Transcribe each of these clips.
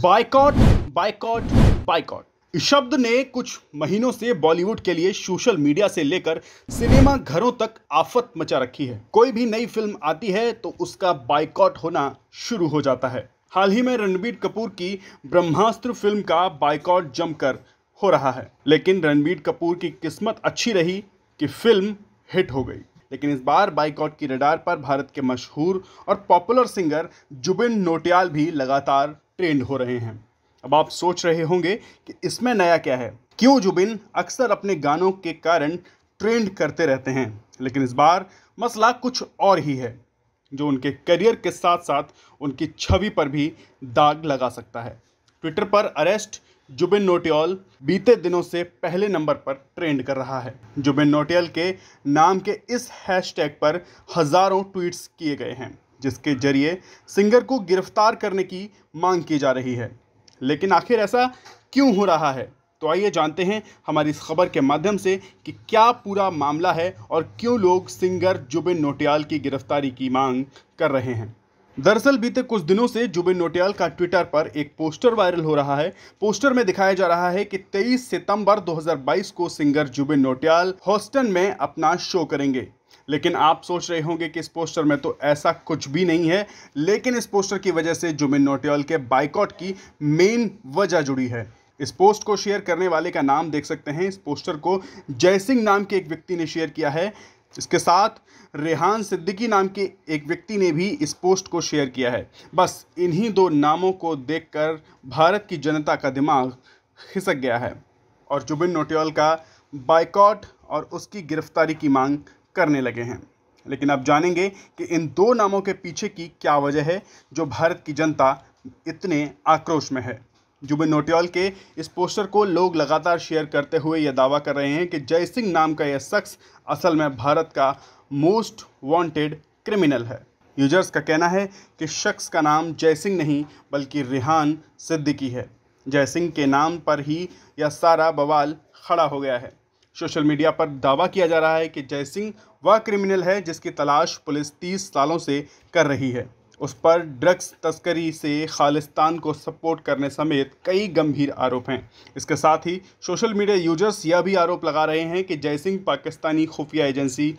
boycott boycott boycott इस शब्द ने कुछ महीनों से बॉलीवुड के लिए सोशल मीडिया से लेकर सिनेमा घरों तक आफत मचा रखी है कोई भी नई फिल्म आती है तो उसका बाइकॉट होना शुरू हो जाता है हाल ही में रणबीर कपूर की ब्रह्मास्त्र फिल्म का बाइकॉट जमकर हो रहा है लेकिन रणबीर कपूर की किस्मत अच्छी रही कि फिल्म हिट हो गई लेकिन इस बार बाइकआउट की रडार पर भारत के मशहूर और पॉपुलर सिंगर जुबिन नोटियाल भी लगातार ट्रेंड हो रहे हैं अब आप सोच रहे होंगे कि इसमें नया क्या है क्यों जुबिन अक्सर अपने गानों के कारण ट्रेंड करते रहते हैं लेकिन इस बार मसला कुछ और ही है जो उनके करियर के साथ साथ उनकी छवि पर भी दाग लगा सकता है ट्विटर पर अरेस्ट जुबिन नोटियाल बीते दिनों से पहले नंबर पर ट्रेंड कर रहा है जुबिन नोटियाल के नाम के इस हैशटैग पर हज़ारों ट्वीट्स किए गए हैं जिसके जरिए सिंगर को गिरफ्तार करने की मांग की जा रही है लेकिन आखिर ऐसा क्यों हो रहा है तो आइए जानते हैं हमारी इस खबर के माध्यम से कि क्या पूरा मामला है और क्यों लोग सिंगर जुबिन नोटियाल की गिरफ्तारी की मांग कर रहे हैं दरअसल बीते कुछ दिनों से जुबिन नोटियाल का ट्विटर पर एक पोस्टर वायरल हो रहा है पोस्टर में दिखाया जा रहा है कि 23 सितंबर 2022 को सिंगर जुबिन नोटियाल हॉस्टन में अपना शो करेंगे लेकिन आप सोच रहे होंगे कि इस पोस्टर में तो ऐसा कुछ भी नहीं है लेकिन इस पोस्टर की वजह से जुबिन नोटियाल के बाइकआउट की मेन वजह जुड़ी है इस पोस्ट को शेयर करने वाले का नाम देख सकते हैं इस पोस्टर को जयसिंह नाम के एक व्यक्ति ने शेयर किया है इसके साथ रेहान सिद्दीकी नाम के एक व्यक्ति ने भी इस पोस्ट को शेयर किया है बस इन्हीं दो नामों को देखकर भारत की जनता का दिमाग खिसक गया है और जुबिन नोटियाल का बाइकआउट और उसकी गिरफ्तारी की मांग करने लगे हैं लेकिन आप जानेंगे कि इन दो नामों के पीछे की क्या वजह है जो भारत की जनता इतने आक्रोश में है जुबिन नोटियाल के इस पोस्टर को लोग लगातार शेयर करते हुए यह दावा कर रहे हैं कि जय सिंह नाम का यह शख्स असल में भारत का मोस्ट वांटेड क्रिमिनल है यूजर्स का कहना है कि शख्स का नाम जय सिंह नहीं बल्कि रिहान सिद्दीकी है जय सिंह के नाम पर ही यह सारा बवाल खड़ा हो गया है सोशल मीडिया पर दावा किया जा रहा है कि जय सिंह वह क्रिमिनल है जिसकी तलाश पुलिस तीस सालों से कर रही है उस पर ड्रग्स तस्करी से खालिस्तान को सपोर्ट करने समेत कई गंभीर आरोप हैं इसके साथ ही सोशल मीडिया यूजर्स यह भी आरोप लगा रहे हैं कि जय सिंह पाकिस्तानी खुफिया एजेंसी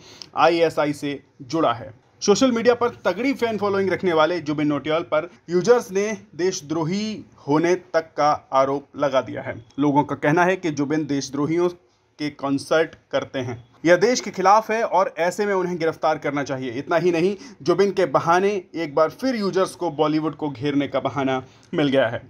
आईएसआई से जुड़ा है सोशल मीडिया पर तगड़ी फैन फॉलोइंग रखने वाले जुबिन नोटियाल पर यूजर्स ने देशद्रोही होने तक का आरोप लगा दिया है लोगों का कहना है कि जुबिन देशद्रोहियों के कंसर्ट करते हैं यह देश के खिलाफ है और ऐसे में उन्हें गिरफ्तार करना चाहिए इतना ही नहीं जुबिन के बहाने एक बार फिर यूजर्स को बॉलीवुड को घेरने का बहाना मिल गया है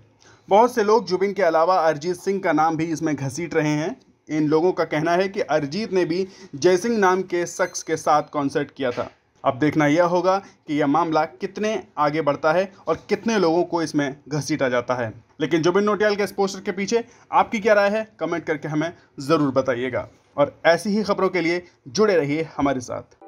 बहुत से लोग जुबिन के अलावा अरिजीत सिंह का नाम भी इसमें घसीट रहे हैं इन लोगों का कहना है कि अरिजीत ने भी जयसिंह नाम के शख्स के साथ कॉन्सर्ट किया था अब देखना यह होगा कि यह मामला कितने आगे बढ़ता है और कितने लोगों को इसमें घसीटा जाता है लेकिन जुबिन नोटियाल के इस पोस्टर के पीछे आपकी क्या राय है कमेंट करके हमें ज़रूर बताइएगा और ऐसी ही खबरों के लिए जुड़े रहिए हमारे साथ